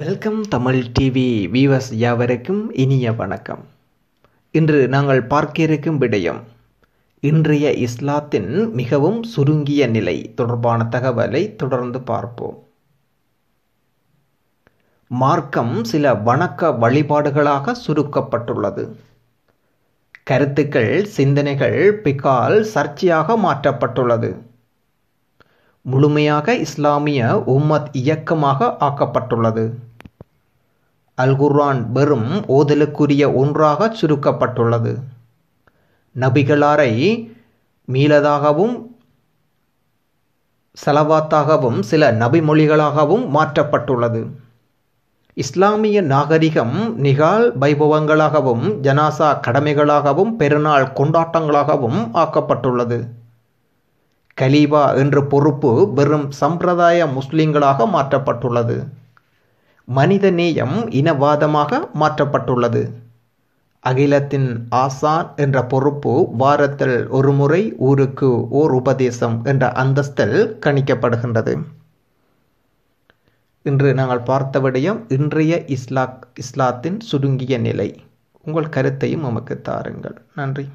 welcome Tamil TV viewers யாவருக்கும் இனிய வணக்கம் இன்று நாங்கள் பார்க்க இருக்கும் விடயம் இன்றைய இஸ்லாத்தின் மிகவும் சுருங்கிய நிலை தொடர்பான தகவலை தொடர்ந்து பார்ப்போம் மார்க்கம் சில வணக்க வழிபாடுகளாக சுருக்கப்பட்டுள்ளது கருத்துக்கள் சிந்தனைகள் பிக்கால் சர்ச்சையாக மாற்றப்பட்டுள்ளது முழுமையாக இஸ்லாமிய உம்மத் இயக்கமாக ஆக்கப்பட்டுள்ளது அல்குர்ஆன் வெறும் ஓதலுக்குரிய ஒன்றாக சுருக்கப்பட்டுள்ளது நபிகளாரை மீளதாகவும் செலவாத்தாகவும் சில நபிமொழிகளாகவும் மாற்றப்பட்டுள்ளது இஸ்லாமிய நாகரிகம் நிகால் வைபவங்களாகவும் ஜனாசா கடமைகளாகவும் பெருநாள் கொண்டாட்டங்களாகவும் ஆக்கப்பட்டுள்ளது கலீபா என்ற பொறுப்பு வெறும் சம்பிரதாய முஸ்லிம்களாக மாற்றப்பட்டுள்ளது மனித நேயம் இனவாதமாக மாற்றப்பட்டுள்ளது அகிலத்தின் ஆசான் என்ற பொறுப்பு வாரத்தில் ஒரு முறை ஊருக்கு ஓர் உபதேசம் என்ற அந்தஸ்தில் கணிக்கப்படுகின்றது இன்று நாங்கள் பார்த்த விடயம் இன்றைய இஸ்லா இஸ்லாத்தின் சுருங்கிய நிலை உங்கள் கருத்தையும் நமக்கு தாருங்கள் நன்றி